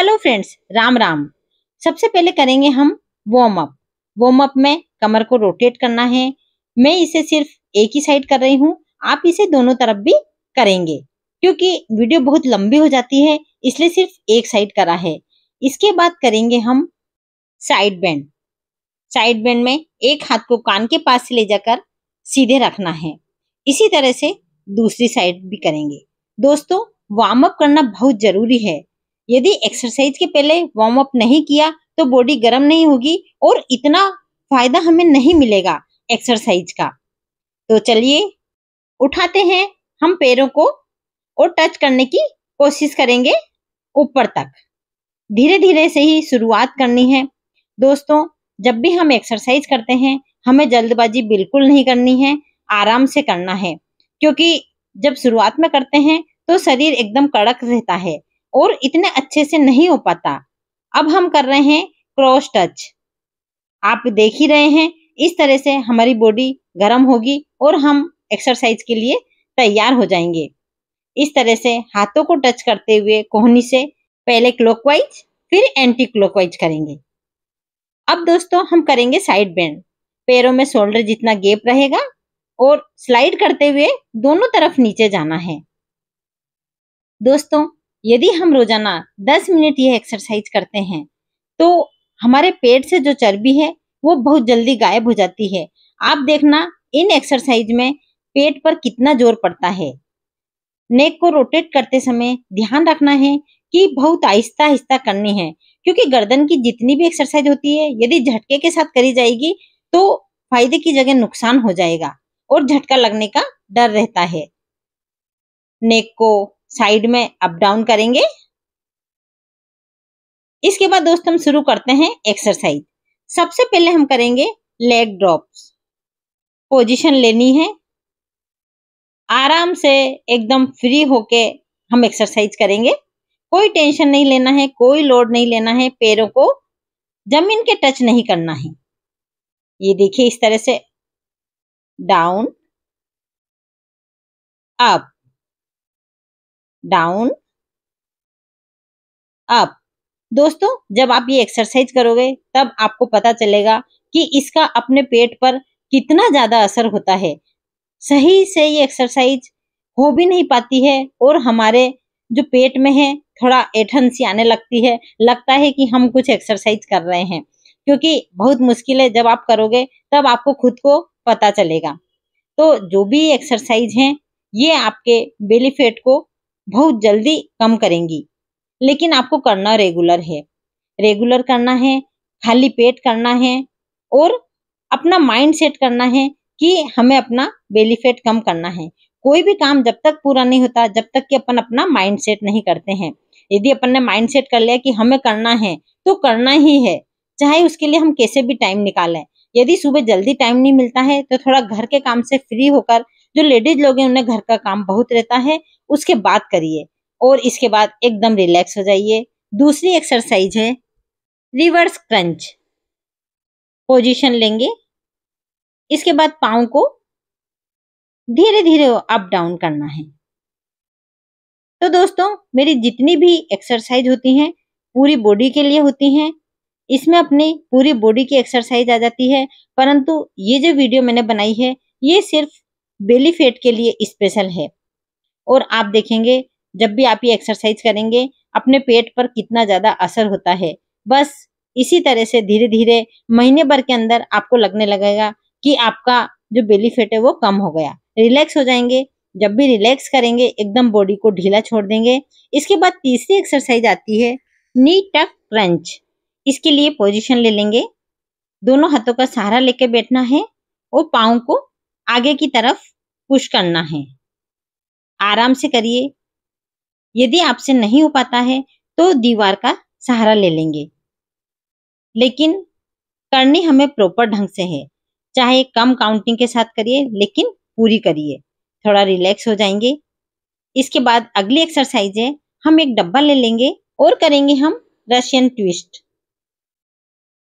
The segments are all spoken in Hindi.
हेलो फ्रेंड्स राम राम सबसे पहले करेंगे हम वार्म अप वार्म अप में कमर को रोटेट करना है मैं इसे सिर्फ एक ही साइड कर रही हूँ आप इसे दोनों तरफ भी करेंगे क्योंकि वीडियो बहुत लंबी हो जाती है इसलिए सिर्फ एक साइड करा है इसके बाद करेंगे हम साइड बैंड साइड बैंड में एक हाथ को कान के पास से ले जाकर सीधे रखना है इसी तरह से दूसरी साइड भी करेंगे दोस्तों वार्म अप करना बहुत जरूरी है यदि एक्सरसाइज के पहले वार्म अप नहीं किया तो बॉडी गर्म नहीं होगी और इतना फायदा हमें नहीं मिलेगा एक्सरसाइज का तो चलिए उठाते हैं हम पैरों को और टच करने की कोशिश करेंगे ऊपर तक धीरे धीरे से ही शुरुआत करनी है दोस्तों जब भी हम एक्सरसाइज करते हैं हमें जल्दबाजी बिल्कुल नहीं करनी है आराम से करना है क्योंकि जब शुरुआत में करते हैं तो शरीर एकदम कड़क रहता है और इतने अच्छे से नहीं हो पाता अब हम कर रहे हैं क्रॉस टच आप देख ही रहे हैं इस तरह से हमारी बॉडी गर्म होगी और हम एक्सरसाइज के लिए तैयार हो जाएंगे इस तरह से हाथों को टच करते हुए कोहनी से पहले क्लॉकवाइज फिर एंटी क्लॉकवाइज करेंगे अब दोस्तों हम करेंगे साइड बेंड पैरों में शोल्डर जितना गेप रहेगा और स्लाइड करते हुए दोनों तरफ नीचे जाना है दोस्तों यदि हम रोजाना 10 मिनट यह एक्सरसाइज करते हैं तो हमारे पेट से जो चर्बी है वो बहुत जल्दी गायब हो जाती है आप देखना इन एक्सरसाइज में पेट पर कितना जोर पड़ता है नेक को रोटेट करते समय ध्यान रखना है कि बहुत आहिस्ता आहिस्ता करनी है क्योंकि गर्दन की जितनी भी एक्सरसाइज होती है यदि झटके के साथ करी जाएगी तो फायदे की जगह नुकसान हो जाएगा और झटका लगने का डर रहता है नेक को साइड में अप डाउन करेंगे इसके बाद दोस्तों हम शुरू करते हैं एक्सरसाइज सबसे पहले हम करेंगे लेग ड्रॉप्स पोजीशन लेनी है आराम से एकदम फ्री होके हम एक्सरसाइज करेंगे कोई टेंशन नहीं लेना है कोई लोड नहीं लेना है पैरों को जमीन के टच नहीं करना है ये देखिए इस तरह से डाउन अप डाउन अप दोस्तों जब आप ये एक्सरसाइज करोगे तब आपको पता चलेगा कि इसका अपने पेट पर कितना ज्यादा असर होता है सही से ये एक्सरसाइज हो भी नहीं पाती है और हमारे जो पेट में है थोड़ा ऐठन सी आने लगती है लगता है कि हम कुछ एक्सरसाइज कर रहे हैं क्योंकि बहुत मुश्किल है जब आप करोगे तब आपको खुद को पता चलेगा तो जो भी एक्सरसाइज हैं ये आपके बेली को बहुत जल्दी कम करेंगी लेकिन आपको करना रेगुलर है रेगुलर करना है खाली पेट करना है और अपना माइंड सेट करना है कि हमें अपना बेली फैट कम करना है कोई भी काम जब तक पूरा नहीं होता जब तक कि अपन अपना माइंड सेट नहीं करते हैं यदि अपन ने माइंड सेट कर लिया कि हमें करना है तो करना ही है चाहे उसके लिए हम कैसे भी टाइम निकालें यदि सुबह जल्दी टाइम नहीं मिलता है तो थोड़ा घर के काम से फ्री होकर जो लेडीज लोग हैं उन्हें घर का काम बहुत रहता है उसके बाद करिए और इसके बाद एकदम रिलैक्स हो जाइए दूसरी एक्सरसाइज है रिवर्स क्रंच पोजीशन लेंगे इसके बाद पाओ को धीरे धीरे अप डाउन करना है तो दोस्तों मेरी जितनी भी एक्सरसाइज होती हैं पूरी बॉडी के लिए होती हैं इसमें अपनी पूरी बॉडी की एक्सरसाइज आ जाती है परंतु ये जो वीडियो मैंने बनाई है ये सिर्फ बेली फेट के लिए स्पेशल है और आप देखेंगे जब भी आप ये एक्सरसाइज करेंगे अपने पेट पर कितना ज़्यादा असर होता है बस इसी तरह से धीरे धीरे महीने भर के अंदर आपको लगने लगेगा कि आपका जो बेली फेट है वो कम हो गया रिलैक्स हो जाएंगे जब भी रिलैक्स करेंगे एकदम बॉडी को ढीला छोड़ देंगे इसके बाद तीसरी एक्सरसाइज आती है नी टक क्रंच इसके लिए पोजीशन ले लेंगे दोनों हाथों का सहारा लेके बैठना है और पाओ को आगे की तरफ पुश करना है आराम से करिए यदि आपसे नहीं हो पाता है तो दीवार का सहारा ले लेंगे लेकिन करनी हमें प्रॉपर ढंग से है चाहे कम काउंटिंग के साथ करिए लेकिन पूरी करिए थोड़ा रिलैक्स हो जाएंगे इसके बाद अगली एक्सरसाइज है हम एक डब्बा ले लेंगे और करेंगे हम रशियन ट्विस्ट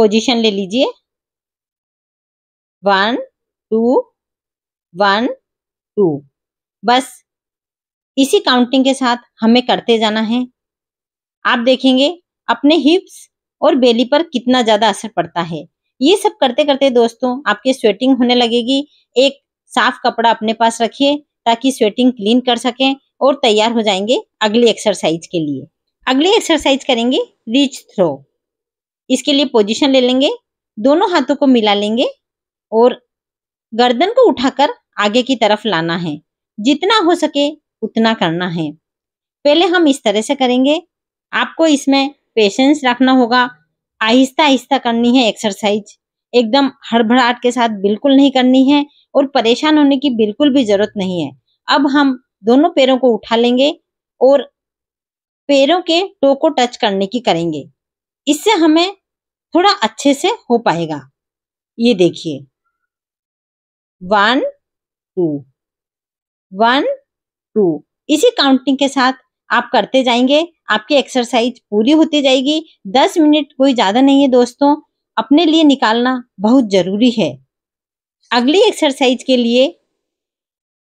पोजीशन ले लीजिए वन टू वन टू बस इसी काउंटिंग के साथ हमें करते जाना है आप देखेंगे अपने हिप्स और बेली पर कितना ज्यादा असर पड़ता है ये सब करते करते दोस्तों आपके स्वेटिंग होने लगेगी एक साफ कपड़ा अपने पास रखिए ताकि स्वेटिंग क्लीन कर सकें और तैयार हो जाएंगे अगली एक्सरसाइज के लिए अगली एक्सरसाइज करेंगे रीच थ्रो इसके लिए पोजिशन ले लेंगे दोनों हाथों को मिला लेंगे और गर्दन को उठाकर आगे की तरफ लाना है जितना हो सके उतना करना है पहले हम इस तरह से करेंगे आपको इसमें पेशेंस रखना होगा आहिस्ता आहिस्ता करनी है एक्सरसाइज एकदम हड़बड़ाहट के साथ बिल्कुल नहीं करनी है और परेशान होने की बिल्कुल भी जरूरत नहीं है अब हम दोनों पैरों को उठा लेंगे और पैरों के टो को टच करने की करेंगे इससे हमें थोड़ा अच्छे से हो पाएगा ये देखिए वन टू वन टू इसी काउंटिंग के साथ आप करते जाएंगे आपकी एक्सरसाइज पूरी होती जाएगी दस मिनट कोई ज्यादा नहीं है दोस्तों अपने लिए निकालना बहुत जरूरी है अगली एक्सरसाइज के लिए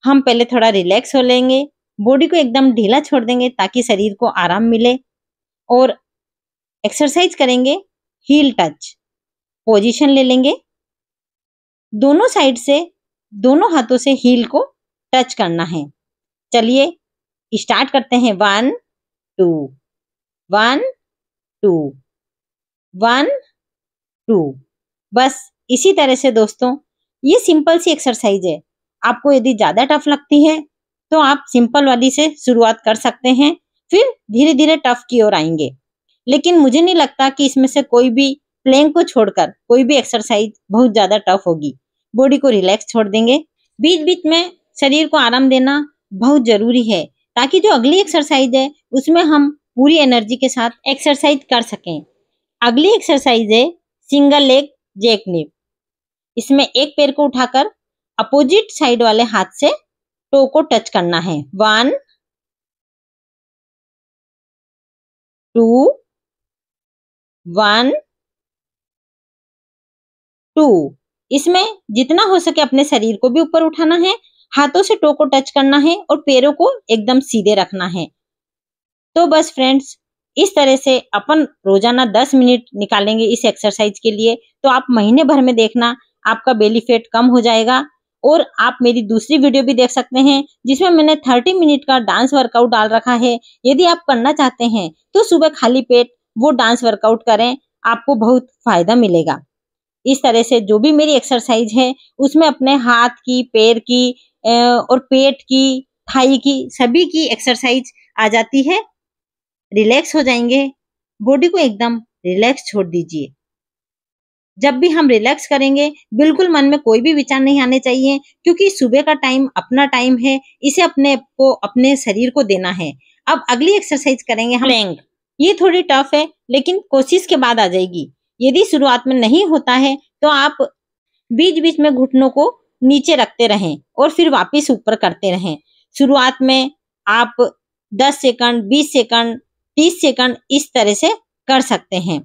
हम पहले थोड़ा रिलैक्स हो लेंगे बॉडी को एकदम ढीला छोड़ देंगे ताकि शरीर को आराम मिले और एक्सरसाइज करेंगे हील टच पोजीशन ले लेंगे दोनों साइड से दोनों हाथों से हील को टच करना है चलिए स्टार्ट करते हैं one two one two one two बस इसी तरह से दोस्तों ये सिंपल सी एक्सरसाइज है आपको यदि ज़्यादा टफ लगती है तो आप सिंपल वाली से शुरुआत कर सकते हैं फिर धीरे धीरे टफ की ओर आएंगे लेकिन मुझे नहीं लगता कि इसमें से कोई भी प्लेंग को छोड़कर कोई भी एक्सरसाइज बहुत ज़्यादा टफ होगी बॉडी को रिलैक्स छोड़ देंगे बीच बीच में शरीर को आराम देना बहुत जरूरी है ताकि जो अगली एक्सरसाइज है उसमें हम पूरी एनर्जी के साथ एक्सरसाइज कर सकें अगली एक्सरसाइज है सिंगल लेग जैक निप इसमें एक पैर को उठाकर अपोजिट साइड वाले हाथ से टो को टच करना है वन टू वन टू इसमें जितना हो सके अपने शरीर को भी ऊपर उठाना है हाथों से टो को टच करना है और पैरों को एकदम सीधे रखना है तो बस फ्रेंड्स इस तरह से अपन रोजाना 10 मिनट निकालेंगे इस एक्सरसाइज के लिए तो आप महीने भर में देखना आपका बेली फेट कम हो जाएगा और आप मेरी दूसरी वीडियो भी देख सकते हैं जिसमें मैंने 30 मिनट का डांस वर्कआउट डाल रखा है यदि आप करना चाहते हैं तो सुबह खाली पेट वो डांस वर्कआउट करें आपको बहुत फायदा मिलेगा इस तरह से जो भी मेरी एक्सरसाइज है उसमें अपने हाथ की पैर की और पेट की थाई की सभी की एक्सरसाइज आ जाती है रिलैक्स हो जाएंगे बॉडी को एकदम रिलैक्स छोड़ दीजिए जब भी हम रिलैक्स करेंगे बिल्कुल मन में कोई भी विचार नहीं आने चाहिए क्योंकि सुबह का टाइम अपना टाइम है इसे अपने को अपने शरीर को देना है अब अगली एक्सरसाइज करेंगे हम प्लैंक ये थोड़ी टफ है लेकिन कोशिश के बाद आ जाएगी यदि शुरुआत में नहीं होता है तो आप बीच बीच में घुटनों को नीचे रखते रहें और फिर वापस ऊपर करते रहें शुरुआत में आप 10 सेकंड 20 सेकंड 30 सेकंड इस तरह से कर सकते हैं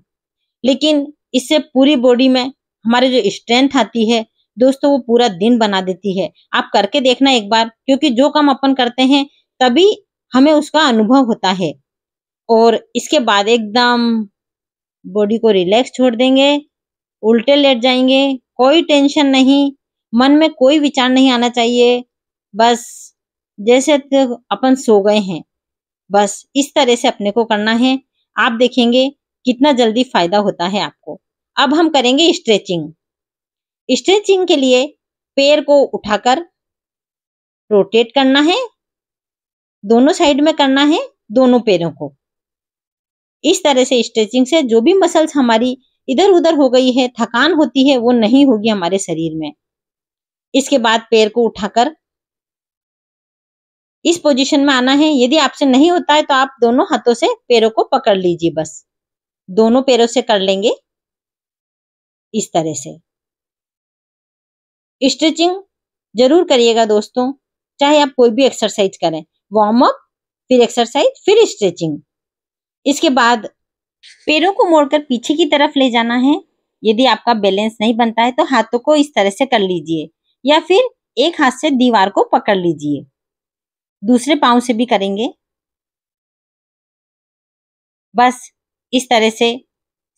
लेकिन इससे पूरी बॉडी में हमारे जो स्ट्रेंथ आती है दोस्तों वो पूरा दिन बना देती है आप करके देखना एक बार क्योंकि जो काम अपन करते हैं तभी हमें उसका अनुभव होता है और इसके बाद एकदम बॉडी को रिलैक्स छोड़ देंगे उल्टे लेट जाएंगे कोई टेंशन नहीं मन में कोई विचार नहीं आना चाहिए बस जैसे तो अपन सो गए हैं बस इस तरह से अपने को करना है आप देखेंगे कितना जल्दी फायदा होता है आपको अब हम करेंगे स्ट्रेचिंग स्ट्रेचिंग के लिए पैर को उठाकर रोटेट करना है दोनों साइड में करना है दोनों पैरों को इस तरह से स्ट्रेचिंग से जो भी मसल्स हमारी इधर उधर हो गई है थकान होती है वो नहीं होगी हमारे शरीर में इसके बाद पैर को उठाकर इस पोजीशन में आना है यदि आपसे नहीं होता है तो आप दोनों हाथों से पैरों को पकड़ लीजिए बस दोनों पैरों से कर लेंगे इस तरह से स्ट्रेचिंग जरूर करिएगा दोस्तों चाहे आप कोई भी एक्सरसाइज करें वार्म अप फिर एक्सरसाइज फिर स्ट्रेचिंग इसके बाद पैरों को मोड़कर पीछे की तरफ ले जाना है यदि आपका बैलेंस नहीं बनता है तो हाथों को इस तरह से कर लीजिए या फिर एक हाथ से दीवार को पकड़ लीजिए दूसरे पांव से भी करेंगे बस इस तरह से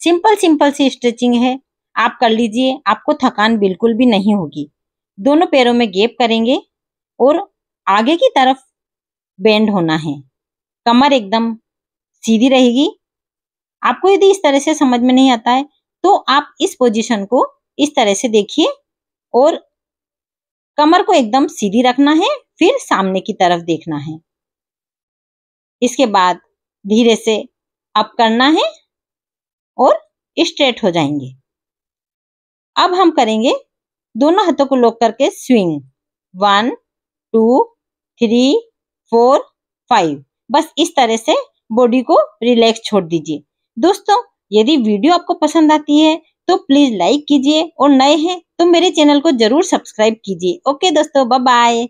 सिंपल सिंपल सी स्ट्रेचिंग है आप कर लीजिए आपको थकान बिल्कुल भी नहीं होगी दोनों पैरों में गेप करेंगे और आगे की तरफ बेंड होना है कमर एकदम सीधी रहेगी आपको यदि इस तरह से समझ में नहीं आता है तो आप इस पोजीशन को इस तरह से देखिए और कमर को एकदम सीधी रखना है फिर सामने की तरफ देखना है इसके बाद धीरे से अप करना है और स्ट्रेट हो जाएंगे अब हम करेंगे दोनों हाथों को लॉक करके swing one two three four five बस इस तरह से बॉडी को रिलैक्स छोड़ दीजिए दोस्तों यदि वीडियो आपको पसंद आती है तो प्लीज लाइक कीजिए और नए हैं तो मेरे चैनल को जरूर सब्सक्राइब कीजिए ओके दोस्तों बाय बाय